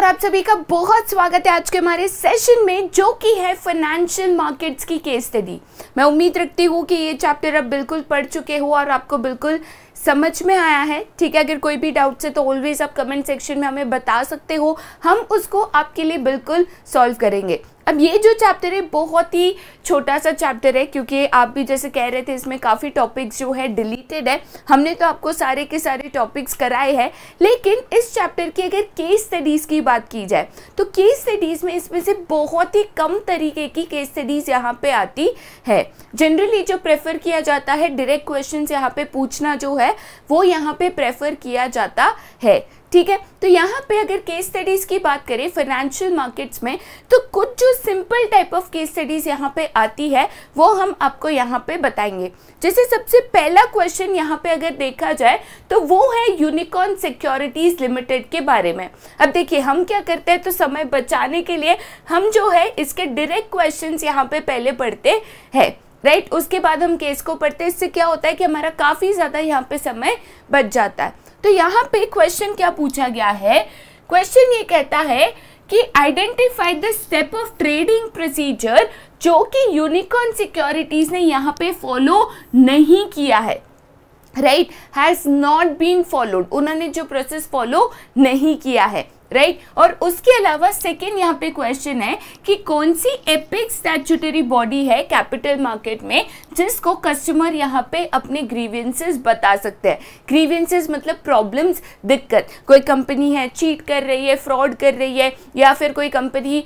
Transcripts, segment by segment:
और आप सभी का बहुत स्वागत है आज के हमारे सेशन में जो कि है फाइनेंशियल मार्केट्स की केस स्टडी मैं उम्मीद रखती हूँ कि ये चैप्टर आप बिल्कुल पढ़ चुके हो और आपको बिल्कुल समझ में आया है ठीक है अगर कोई भी डाउट्स है तो ऑलवेज आप कमेंट सेक्शन में हमें बता सकते हो हम उसको आपके लिए बिल्कुल सॉल्व करेंगे अब ये जो चैप्टर है बहुत ही छोटा सा चैप्टर है क्योंकि आप भी जैसे कह रहे थे इसमें काफ़ी टॉपिक्स जो है डिलीटेड है हमने तो आपको सारे के सारे टॉपिक्स कराए हैं लेकिन इस चैप्टर की अगर केस स्टडीज़ की बात की जाए तो केस स्टडीज़ में इसमें से बहुत ही कम तरीके की केस स्टडीज़ यहाँ पर आती है जनरली जो प्रेफर किया जाता है डायरेक्ट क्वेश्चन यहाँ पर पूछना जो है वो यहाँ पर प्रेफर किया जाता है ठीक है तो यहाँ पे अगर केस स्टडीज़ की बात करें फाइनेंशियल मार्केट्स में तो कुछ जो simple type of case studies यहाँ पे आती है वो हम आपको यहाँ पे बताएंगे जैसे सबसे पहला क्वेश्चन यहाँ पे अगर देखा जाए तो वो है यूनिकॉर्न सिक्योरिटीज़ लिमिटेड के बारे में अब देखिए हम क्या करते हैं तो समय बचाने के लिए हम जो है इसके डायरेक्ट क्वेश्चन यहाँ पे पहले पढ़ते हैं राइट उसके बाद हम केस को पढ़ते हैं इससे क्या होता है कि हमारा काफ़ी ज़्यादा यहाँ पे समय बच जाता है तो यहाँ पे क्वेश्चन क्या पूछा गया है क्वेश्चन ये कहता है कि identify the step of trading procedure जो कि यूनिकॉर्न सिक्योरिटीज ने यहाँ पे फॉलो नहीं किया है right has not been followed उन्होंने जो प्रोसेस फॉलो नहीं किया है राइट right? और उसके अलावा सेकेंड यहाँ पे क्वेश्चन है कि कौन सी एपिक स्टैचूटरी बॉडी है कैपिटल मार्केट में जिसको कस्टमर यहाँ पे अपने ग्रीवेंसेस बता सकते हैं ग्रीवेंसेस मतलब प्रॉब्लम्स दिक्कत कोई कंपनी है चीट कर रही है फ्रॉड कर रही है या फिर कोई कंपनी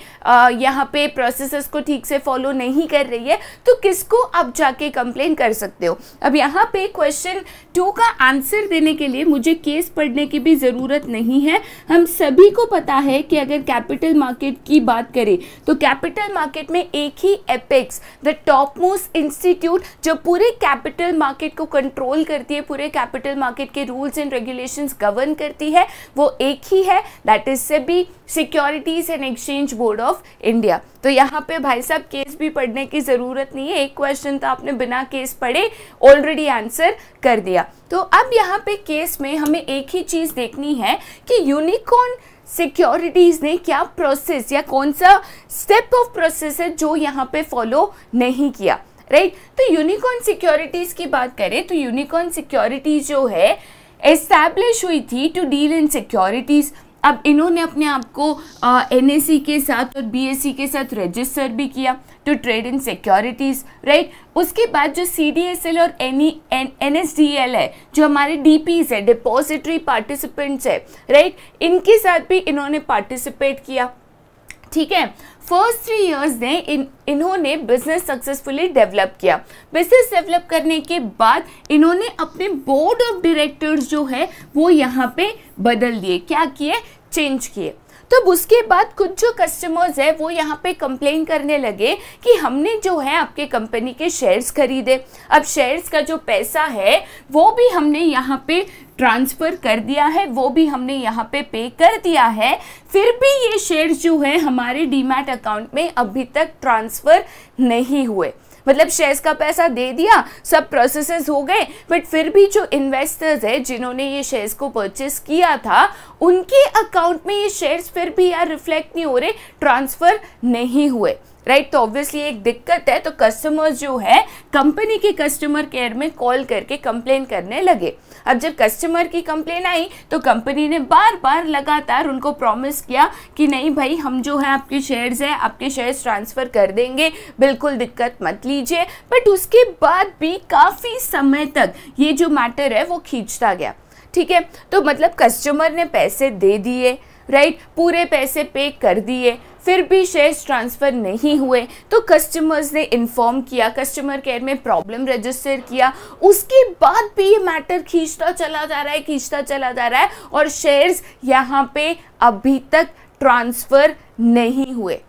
यहाँ पे प्रोसेस को ठीक से फॉलो नहीं कर रही है तो किसको आप जाके कंप्लेन कर सकते हो अब यहाँ पे क्वेश्चन टू का आंसर देने के लिए मुझे केस पढ़ने की भी ज़रूरत नहीं है हम सभी को पता है कि अगर कैपिटल मार्केट की बात करें तो कैपिटल मार्केट में एक ही apex the top most institute जो पूरे कैपिटल मार्केट को कंट्रोल करती है पूरे कैपिटल मार्केट के रूल्स एंड रेगुलेशंस गवर्न करती है वो एक ही है that is SEBI securities and exchange board of India तो यहाँ पे भाई साहब केस भी पढ़ने की ज़रूरत नहीं है एक क्वेश्चन तो आपने बिना केस पढ़े ऑलरेडी आंसर कर दिया तो अब यहाँ पे केस में हमें एक ही चीज़ देखनी है कि यूनिकॉर्न सिक्योरिटीज़ ने क्या प्रोसेस या कौन सा स्टेप ऑफ प्रोसेस है जो यहाँ पे फॉलो नहीं किया राइट right? तो यूनिकॉर्न सिक्योरिटीज़ की बात करें तो यूनिकॉर्न सिक्योरिटीज़ जो है एस्टैब्लिश हुई थी टू डील इन सिक्योरिटीज़ अब इन्होंने अपने आप को एन के साथ और बी के साथ रजिस्टर भी किया to trade in securities right उसके बाद जो सी डी एस एल और N E N S D L है जो हमारे डी पीज है डिपॉजिटरी पार्टिसिपेंट्स है राइट इनके साथ भी इन्होंने पार्टिसिपेट किया ठीक है फर्स्ट थ्री इयर्स ने इन इन्होंने बिजनेस सक्सेसफुली डेवलप किया बिजनेस डेवलप करने के बाद इन्होंने अपने बोर्ड ऑफ डायरेक्टर्स जो है वो यहाँ पे बदल दिए क्या किए चेंज किए तब तो उसके बाद कुछ जो कस्टमर्स है वो यहाँ पे कंप्लेन करने लगे कि हमने जो है आपके कंपनी के शेयर्स खरीदे अब शेयर्स का जो पैसा है वो भी हमने यहाँ पे ट्रांसफ़र कर दिया है वो भी हमने यहाँ पे पे कर दिया है फिर भी ये शेयर जो है हमारे डीमैट अकाउंट में अभी तक ट्रांसफ़र नहीं हुए मतलब शेयर्स का पैसा दे दिया सब प्रोसेसेस हो गए बट फिर भी जो इन्वेस्टर्स है जिन्होंने ये शेयर्स को परचेस किया था उनके अकाउंट में ये शेयर्स फिर भी यार रिफ्लेक्ट नहीं हो रहे ट्रांसफ़र नहीं हुए राइट right, तो ऑब्वियसली एक दिक्कत है तो कस्टमर जो है कंपनी के कस्टमर केयर में कॉल करके कंप्लेन करने लगे अब जब कस्टमर की कंप्लेन आई तो कंपनी ने बार बार लगातार उनको प्रॉमिस किया कि नहीं भाई हम जो है आपके शेयर्स हैं आपके शेयर्स ट्रांसफ़र कर देंगे बिल्कुल दिक्कत मत लीजिए बट उसके बाद भी काफ़ी समय तक ये जो मैटर है वो खींचता गया ठीक है तो मतलब कस्टमर ने पैसे दे दिए राइट पूरे पैसे पे कर दिए फिर भी शेयर्स ट्रांसफ़र नहीं हुए तो कस्टमर्स ने इन्फॉर्म किया कस्टमर केयर में प्रॉब्लम रजिस्टर किया उसके बाद भी ये मैटर खींचता चला जा रहा है खींचता चला जा रहा है और शेयर्स यहाँ पे अभी तक ट्रांसफ़र नहीं हुए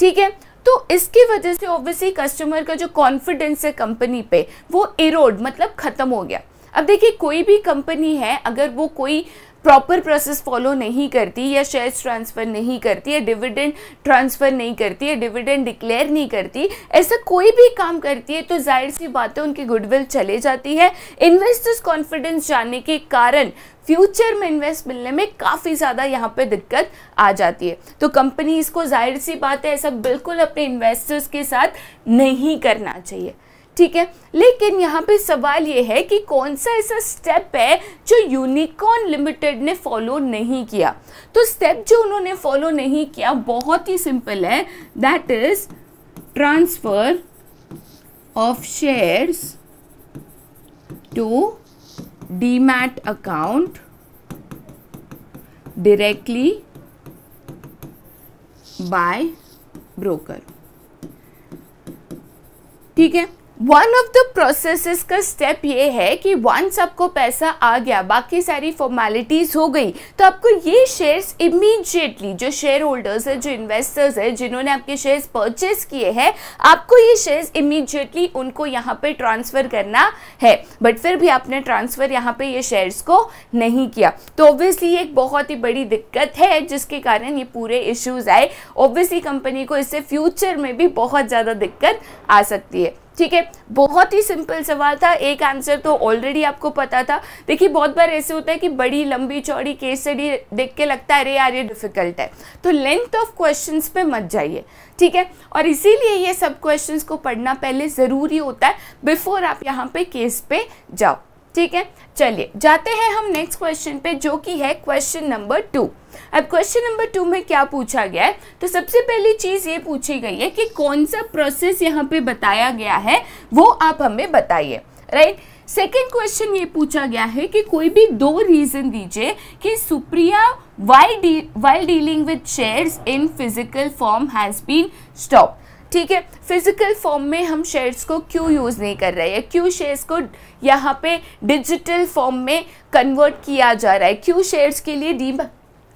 ठीक है तो इसकी वजह से ऑब्वियसली कस्टमर का जो कॉन्फिडेंस है कंपनी पे वो इरोड मतलब ख़त्म हो गया अब देखिए कोई भी कंपनी है अगर वो कोई प्रॉपर प्रोसेस फॉलो नहीं करती या शेयर्स ट्रांसफ़र नहीं करती या डिविडेंड ट्रांसफ़र नहीं करती या डिविडेंड डिक्लेयर नहीं करती ऐसा कोई भी काम करती है तो जाहिर सी बात है उनकी गुडविल चले जाती है इन्वेस्टर्स कॉन्फिडेंस जाने के कारण फ्यूचर में इन्वेस्ट मिलने में काफ़ी ज़्यादा यहाँ पे दिक्कत आ जाती है तो कंपनी इसको जाहिर सी बात है ऐसा बिल्कुल अपने इन्वेस्टर्स के साथ नहीं करना चाहिए ठीक है लेकिन यहाँ पे सवाल ये है कि कौन सा ऐसा स्टेप है जो यूनिकॉर्न लिमिटेड ने फॉलो नहीं किया तो स्टेप जो उन्होंने फॉलो नहीं किया बहुत ही सिंपल है that is transfer of shares to demat account directly by broker ठीक है वन ऑफ द प्रोसेस का स्टेप ये है कि वंस आपको पैसा आ गया बाकी सारी फॉर्मेलिटीज़ हो गई तो आपको ये शेयर्स इमीजिएटली जो शेयर होल्डर्स है जो इन्वेस्टर्स है जिन्होंने आपके शेयर्स परचेस किए हैं आपको ये शेयर्स इमीजिएटली उनको यहाँ पे ट्रांसफ़र करना है बट फिर भी आपने ट्रांसफ़र यहाँ पे ये शेयर्स को नहीं किया तो ऑब्वियसली ये एक बहुत ही बड़ी दिक्कत है जिसके कारण ये पूरे इश्यूज़ आए ऑब्वियसली कंपनी को इससे फ्यूचर में भी बहुत ज़्यादा दिक्कत आ सकती है ठीक है बहुत ही सिंपल सवाल था एक आंसर तो ऑलरेडी आपको पता था देखिए बहुत बार ऐसे होता है कि बड़ी लंबी चौड़ी केस स्टडी देख के लगता है अरे यार ये डिफिकल्ट है तो लेंथ ऑफ क्वेश्चन पे मत जाइए ठीक है और इसीलिए ये सब क्वेश्चन को पढ़ना पहले ज़रूरी होता है बिफोर आप यहाँ पे केस पे जाओ ठीक है चलिए जाते हैं हम नेक्स्ट क्वेश्चन पे जो कि है क्वेश्चन नंबर टू अब क्वेश्चन नंबर टू में क्या पूछा गया है तो सबसे पहली चीज़ ये पूछी गई है कि कौन सा प्रोसेस यहाँ पे बताया गया है वो आप हमें बताइए राइट सेकेंड क्वेश्चन ये पूछा गया है कि कोई भी दो रीज़न दीजिए कि Supriya why D why dealing with shares in physical form has been stop ठीक है फिजिकल फॉर्म में हम शेयर्स को क्यों यूज़ नहीं कर रहे हैं क्यों शेयर्स को यहाँ पे डिजिटल फॉर्म में कन्वर्ट किया जा रहा है क्यों शेयर्स के लिए डी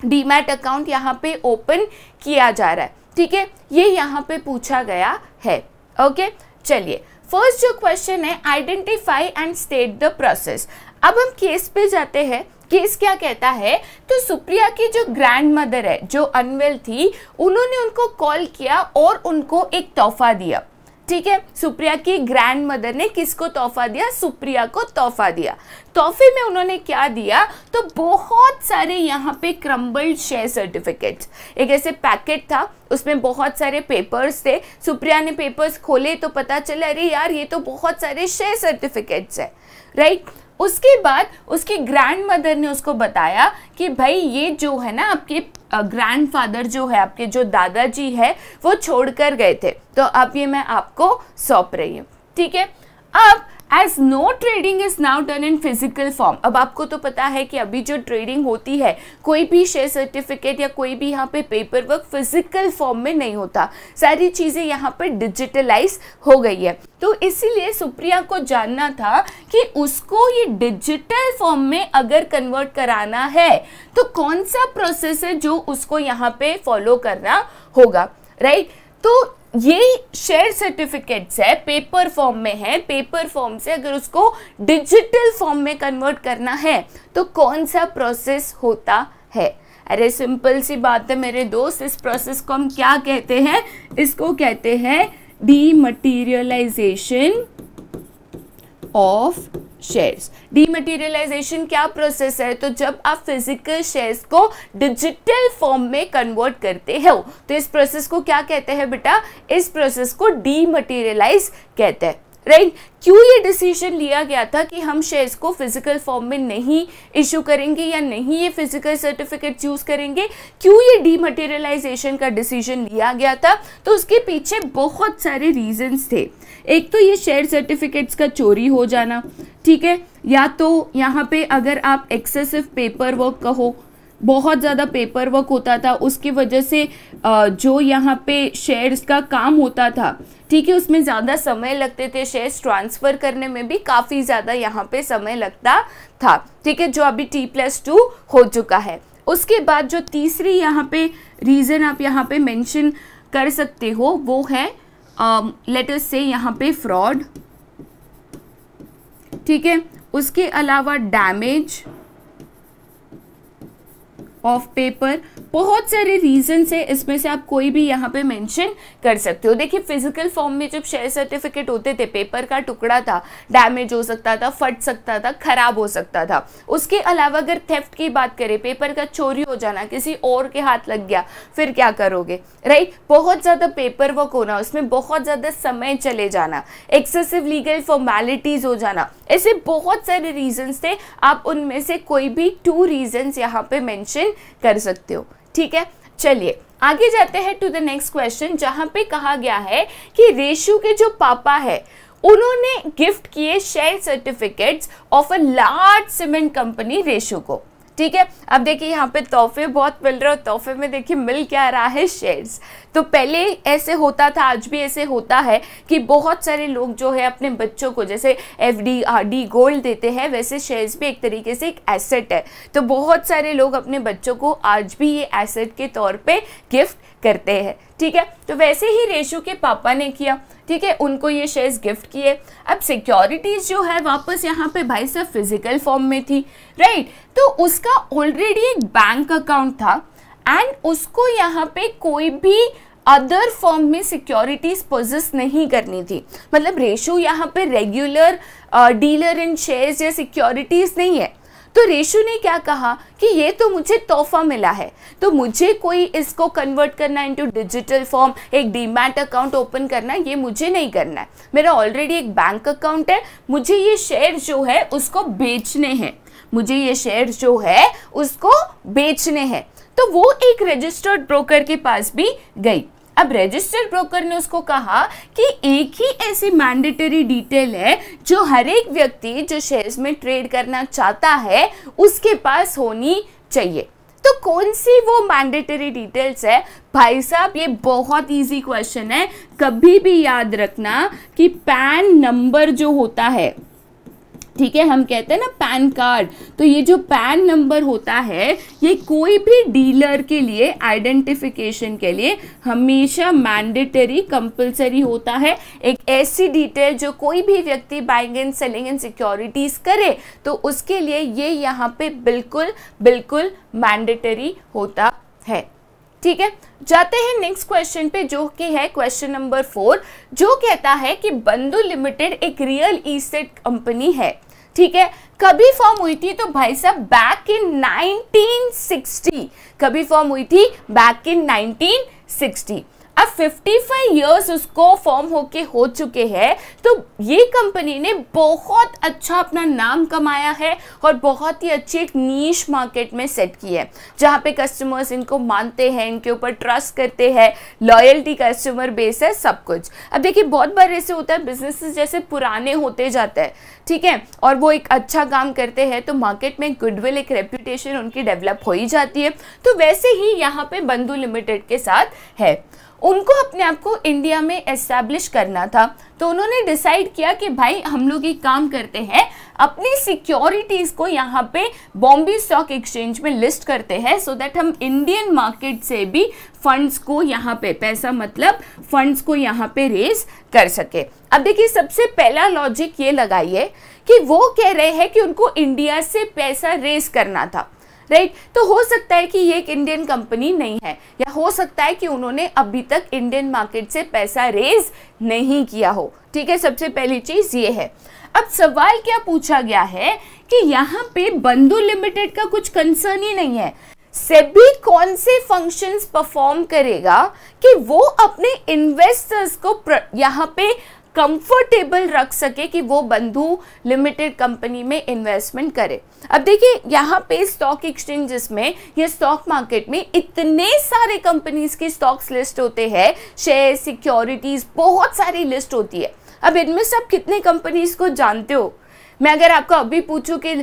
डीमैट अकाउंट यहाँ पे ओपन किया जा रहा है ठीक है ये यहाँ पे पूछा गया है ओके चलिए फर्स्ट जो क्वेश्चन है identify and state the process अब हम केस पे जाते हैं केस क्या कहता है तो सुप्रिया की जो ग्रैंड मदर है जो अनवेल थी उन्होंने उनको कॉल किया और उनको एक तोहफा दिया ठीक है सुप्रिया की ग्रैंड मदर ने किसको तोहफा दिया सुप्रिया को तोहफा दिया तोहफे में उन्होंने क्या दिया तो बहुत सारे यहाँ पे क्रम्बल्ड शेयर सर्टिफिकेट एक ऐसे पैकेट था उसमें बहुत सारे पेपर्स थे सुप्रिया ने पेपर्स खोले तो पता चला अरे यार ये तो बहुत सारे शेयर सर्टिफिकेट्स है राइट उसके बाद उसकी ग्रैंड मदर ने उसको बताया कि भाई ये जो है ना आपके ग्रैंडफादर जो है आपके जो दादाजी है वो छोड़ कर गए थे तो अब ये मैं आपको सौंप रही हूँ ठीक है अब as no trading is now done in physical form अब आपको तो पता है कि अभी जो ट्रेडिंग होती है कोई भी शेयर सर्टिफिकेट या कोई भी यहाँ पे पेपर वर्क फिजिकल फॉर्म में नहीं होता सारी चीज़ें यहाँ पर डिजिटलाइज हो गई है तो इसीलिए सुप्रिया को जानना था कि उसको ये डिजिटल फॉर्म में अगर कन्वर्ट कराना है तो कौन सा प्रोसेस है जो उसको यहाँ पे फॉलो करना होगा राइट right? तो ये शेयर सर्टिफिकेट्स है पेपर फॉर्म में है पेपर फॉर्म से अगर उसको डिजिटल फॉर्म में कन्वर्ट करना है तो कौन सा प्रोसेस होता है अरे सिंपल सी बात है मेरे दोस्त इस प्रोसेस को हम क्या कहते हैं इसको कहते हैं D materialisation of shares dematerialisation क्या प्रोसेस है तो जब आप फिजिकल शेयर्स को डिजिटल फॉर्म में कन्वर्ट करते हो तो इस प्रोसेस को क्या कहते हैं बेटा इस प्रोसेस को डीमटेरियलाइज कहते हैं राइट क्यों ये डिसीजन लिया गया था कि हम शेयर्स को फिजिकल फॉर्म में नहीं इशू करेंगे या नहीं ये फिजिकल सर्टिफिकेट यूज करेंगे क्यों ये डीमटेरियलाइजेशन का डिसीजन लिया गया था तो उसके पीछे बहुत सारे रीजंस थे एक तो ये शेयर सर्टिफिकेट्स का चोरी हो जाना ठीक है या तो यहाँ पे अगर आप एक्सेसिव पेपर वर्क कहो बहुत ज़्यादा पेपर वर्क होता था उसकी वजह से जो यहाँ पे शेयर्स का काम होता था ठीक है उसमें ज़्यादा समय लगते थे शेयर्स ट्रांसफ़र करने में भी काफ़ी ज़्यादा यहाँ पे समय लगता था ठीक है जो अभी टी प्लस टू हो चुका है उसके बाद जो तीसरी यहाँ पे रीज़न आप यहाँ पे मेंशन कर सकते हो वो है लेटर्स से यहाँ पे फ्रॉड ठीक है उसके अलावा डैमेज ऑफ पेपर बहुत सारे रीजन है इसमें से आप कोई भी यहाँ पे मेंशन कर सकते हो देखिए फिजिकल फॉर्म में जब शेयर सर्टिफिकेट होते थे पेपर का टुकड़ा था डैमेज हो सकता था फट सकता था खराब हो सकता था उसके अलावा अगर थेफ्ट की बात करें पेपर का चोरी हो जाना किसी और के हाथ लग गया फिर क्या करोगे राइट बहुत ज़्यादा पेपर वर्क होना उसमें बहुत ज़्यादा समय चले जाना एक्सेसिव लीगल फॉर्मेलिटीज़ हो जाना ऐसे बहुत सारे रीजन्स थे आप उनमें से कोई भी टू रीजन्स यहाँ पे मैंशन क्वेश्चन कर सकते हो ठीक है चलिए आगे जाते हैं टू द नेक्स्ट क्वेश्चन जहां पे कहा गया है कि रेशु के जो पापा है उन्होंने गिफ्ट किए share certificates of a large cement company Reshu को ठीक है अब देखिए यहाँ पे तोहफे बहुत मिल रहे हो तोहफे में देखिए मिल क्या रहा है शेयर्स तो पहले ऐसे होता था आज भी ऐसे होता है कि बहुत सारे लोग जो है अपने बच्चों को जैसे F D R D gold देते हैं वैसे शेयर्स भी एक तरीके से एक एसेट है तो बहुत सारे लोग अपने बच्चों को आज भी ये एसेट के तौर पर गिफ्ट करते हैं ठीक है तो वैसे ही रेशो के पापा ने किया ठीक है उनको ये शेयर्स गिफ्ट किए अब सिक्योरिटीज़ जो है वापस यहाँ पे भाई साहब फिजिकल फॉर्म में थी राइट तो उसका ऑलरेडी एक बैंक अकाउंट था एंड उसको यहाँ पे कोई भी अदर फॉर्म में सिक्योरिटीज पोजिस नहीं करनी थी मतलब रेशो यहाँ पे रेगुलर डीलर इन शेयर्स या सिक्योरिटीज़ नहीं है तो रेशु ने क्या कहा कि ये तो मुझे तोहफा मिला है तो मुझे कोई इसको कन्वर्ट करना इनटू डिजिटल फॉर्म एक डीमैट अकाउंट ओपन करना ये मुझे नहीं करना है मेरा ऑलरेडी एक बैंक अकाउंट है मुझे ये शेयर जो है उसको बेचने हैं मुझे ये शेयर जो है उसको बेचने हैं तो वो एक रजिस्टर्ड ब्रोकर के पास भी गई अब रजिस्टर्ड ब्रोकर ने उसको कहा कि एक ही ऐसी मैंडेटरी डिटेल है जो हर एक व्यक्ति जो शेयर्स में ट्रेड करना चाहता है उसके पास होनी चाहिए तो कौन सी वो मैंडेटरी डिटेल्स है भाई साहब ये बहुत इजी क्वेश्चन है कभी भी याद रखना कि पैन नंबर जो होता है ठीक है हम कहते हैं ना पैन कार्ड तो ये जो पैन नंबर होता है ये कोई भी डीलर के लिए आइडेंटिफिकेशन के लिए हमेशा मैंडेटरी कंपलसरी होता है एक ऐसी डिटेल जो कोई भी व्यक्ति buying and selling and securities करे तो उसके लिए ये यहाँ पे बिल्कुल बिल्कुल मैंडेटरी होता है ठीक है जाते हैं नेक्स्ट क्वेश्चन पे जो कि है क्वेश्चन नंबर फोर जो कहता है कि बंधु लिमिटेड एक रियल ईस्टेट कंपनी है ठीक है कभी फॉर्म हुई थी तो भाई साहब बैक इन 1960 कभी फॉर्म हुई थी बैक इन 1960 अब 55 इयर्स उसको फॉर्म होके हो चुके हैं तो ये कंपनी ने बहुत अच्छा अपना नाम कमाया है और बहुत ही अच्छी एक नीच मार्केट में सेट की है जहाँ पे कस्टमर्स इनको मानते हैं इनके ऊपर ट्रस्ट करते हैं लॉयल्टी कस्टमर बेस है सब कुछ अब देखिए बहुत बार ऐसे होता है बिजनेस जैसे पुराने होते जाते हैं ठीक है और वो एक अच्छा काम करते हैं तो मार्केट में गुडविल एक रेप्यूटेशन उनकी डेवलप हो ही जाती है तो वैसे ही यहाँ पे बंधु लिमिटेड के साथ है उनको अपने आप को इंडिया में एस्टैब्लिश करना था तो उन्होंने डिसाइड किया कि भाई हम लोग ये काम करते हैं अपनी सिक्योरिटीज़ को यहाँ पे बॉम्बे स्टॉक एक्सचेंज में लिस्ट करते हैं सो दैट हम इंडियन मार्केट से भी फंड्स को यहाँ पे पैसा मतलब फंड्स को यहाँ पे रेज कर सके अब देखिए सबसे पहला लॉजिक ये लगाइए कि वो कह रहे हैं कि उनको इंडिया से पैसा रेज करना था राइट तो हो सकता है कि ये एक इंडियन कंपनी नहीं है या हो सकता है कि उन्होंने अभी तक इंडियन मार्केट से पैसा रेज नहीं किया हो ठीक है सबसे पहली चीज़ ये है अब सवाल क्या पूछा गया है कि यहाँ पे बंधु लिमिटेड का कुछ कंसर्न ही नहीं है सेबी कौन से फंक्शंस परफॉर्म करेगा कि वो अपने इन्वेस्टर्स को यहाँ पे कंफर्टेबल रख सके कि वो बंधु लिमिटेड कंपनी में इन्वेस्टमेंट करे अब देखिए यहाँ पे स्टॉक एक्सचेंजेस में या स्टॉक मार्केट में इतने सारे कंपनीज के स्टॉक्स लिस्ट होते हैं शेयर सिक्योरिटीज बहुत सारी लिस्ट होती है अब इनमें से आप कितने कंपनीज को जानते हो मैं अगर आपको अभी पूछूं कि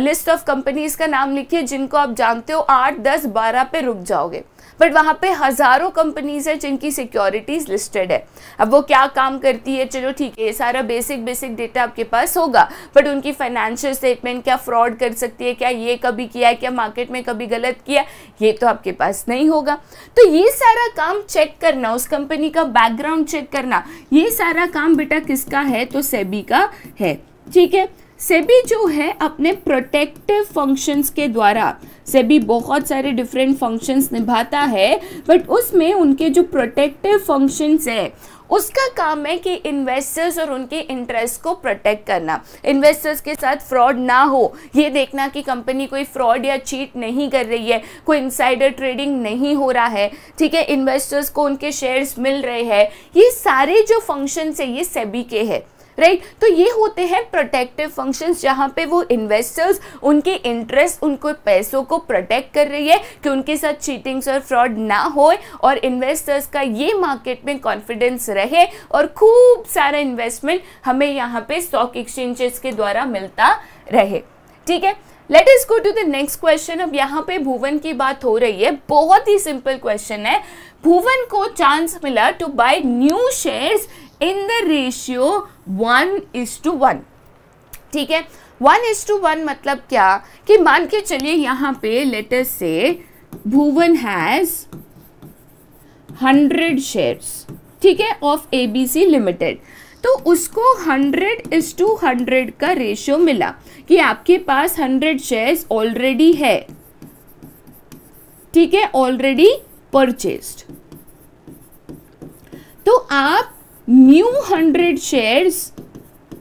लिस्ट ऑफ कंपनीज का नाम लिखिए जिनको आप जानते हो आठ दस बारह पे रुक जाओगे बट वहाँ पे हज़ारों कंपनीज है जिनकी सिक्योरिटीज़ लिस्टेड है अब वो क्या काम करती है चलो ठीक है ये सारा बेसिक बेसिक डेटा आपके पास होगा बट उनकी फाइनेंशियल स्टेटमेंट क्या फ्रॉड कर सकती है क्या ये कभी किया है क्या मार्केट में कभी गलत किया ये तो आपके पास नहीं होगा तो ये सारा काम चेक करना उस कंपनी का बैकग्राउंड चेक करना ये सारा काम बेटा किसका है तो सेबी का है ठीक है सेबी जो है अपने प्रोटेक्टिव फंक्शंस के द्वारा सेबी बहुत सारे डिफरेंट फंक्शंस निभाता है बट उसमें उनके जो प्रोटेक्टिव फंक्शंस है उसका काम है कि इन्वेस्टर्स और उनके इंटरेस्ट को प्रोटेक्ट करना इन्वेस्टर्स के साथ फ्रॉड ना हो ये देखना कि कंपनी कोई फ्रॉड या चीट नहीं कर रही है कोई इंसाइडर ट्रेडिंग नहीं हो रहा है ठीक है इन्वेस्टर्स को उनके शेयर्स मिल रहे हैं ये सारे जो फंक्शंस है ये सेबी के हैं राइट right? तो ये होते हैं प्रोटेक्टिव फंक्शंस जहाँ पे वो इन्वेस्टर्स उनके इंटरेस्ट उनको पैसों को प्रोटेक्ट कर रही है कि उनके साथ चीटिंग्स और फ्रॉड ना हो और इन्वेस्टर्स का ये मार्केट में कॉन्फिडेंस रहे और खूब सारा इन्वेस्टमेंट हमें यहाँ पे स्टॉक एक्सचेंजेस के द्वारा मिलता रहे ठीक है let us go to the next question अब यहाँ पे भुवन की बात हो रही है बहुत ही सिंपल क्वेश्चन है भुवन को चांस मिला to buy new shares in the ratio one is to one ठीक है वन इज टू वन मतलब क्या कि मान के चलिए यहां पे लेटर से भुवन हैज हंड्रेड शेयर्स ठीक है of A B C limited तो उसको हंड्रेड इज टू हंड्रेड का रेशियो मिला कि आपके पास हंड्रेड शेयर्स ऑलरेडी है ठीक है ऑलरेडी परचेस्ड तो आप new hundred shares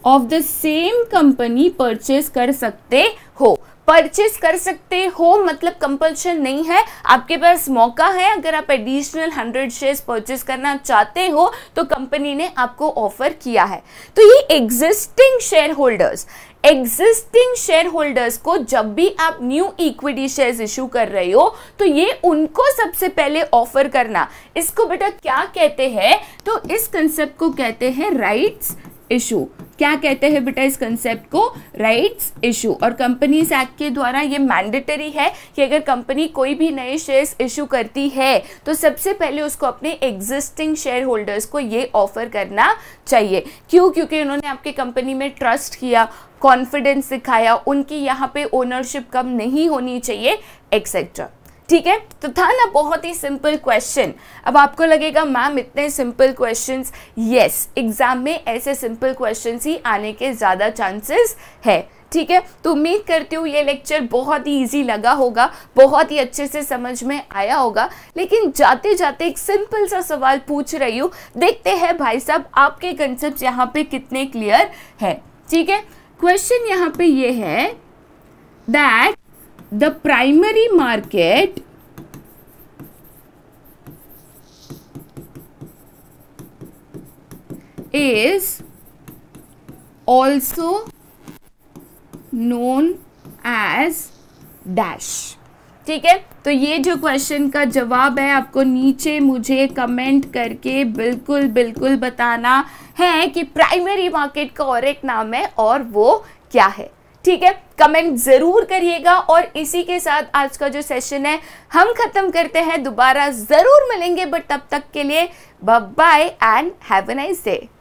of the same company purchase कर सकते हो परचेस कर सकते हो मतलब कंपल्शन नहीं है आपके पास मौका है अगर आप एडिशनल हंड्रेड शेयर्स परचेस करना चाहते हो तो कंपनी ने आपको ऑफर किया है तो ये existing shareholders existing shareholders को जब भी आप न्यू इक्विटी शेयर्स इशू कर रहे हो तो ये उनको सबसे पहले ऑफर करना इसको बेटा क्या कहते हैं तो इस कंसेप्ट को कहते हैं राइट्स इशू क्या कहते हैं बेटा इस कंसेप्ट को राइट्स इशू और कंपनीज एक्ट के द्वारा ये मैंडेटरी है कि अगर कंपनी कोई भी नए शेयर्स इशू करती है तो सबसे पहले उसको अपने एग्जिस्टिंग शेयर होल्डर्स को ये ऑफर करना चाहिए क्यों क्योंकि उन्होंने आपके कंपनी में ट्रस्ट किया कॉन्फिडेंस दिखाया उनकी यहाँ पे ओनरशिप कम नहीं होनी चाहिए एक्सेट्रा ठीक है तो था ना बहुत ही सिंपल क्वेश्चन अब आपको लगेगा मैम इतने सिंपल क्वेश्चंस यस एग्जाम में ऐसे सिंपल क्वेश्चंस ही आने के ज़्यादा चांसेस है ठीक है तो उम्मीद करती हूँ ये लेक्चर बहुत ही ईजी लगा होगा बहुत ही अच्छे से समझ में आया होगा लेकिन जाते जाते एक सिंपल सा सवाल पूछ रही हूँ देखते हैं भाई साहब आपके कंसेप्ट यहाँ पे कितने क्लियर है ठीक है क्वेश्चन यहाँ पे ये है that the primary market is also known as dash ठीक है तो ये जो क्वेश्चन का जवाब है आपको नीचे मुझे कमेंट करके बिल्कुल बिल्कुल बताना है कि प्राइमरी मार्केट का और एक नाम है और वो क्या है ठीक है कमेंट ज़रूर करिएगा और इसी के साथ आज का जो सेशन है हम ख़त्म करते हैं दोबारा ज़रूर मिलेंगे बट तब तक के लिए bye and have a nice day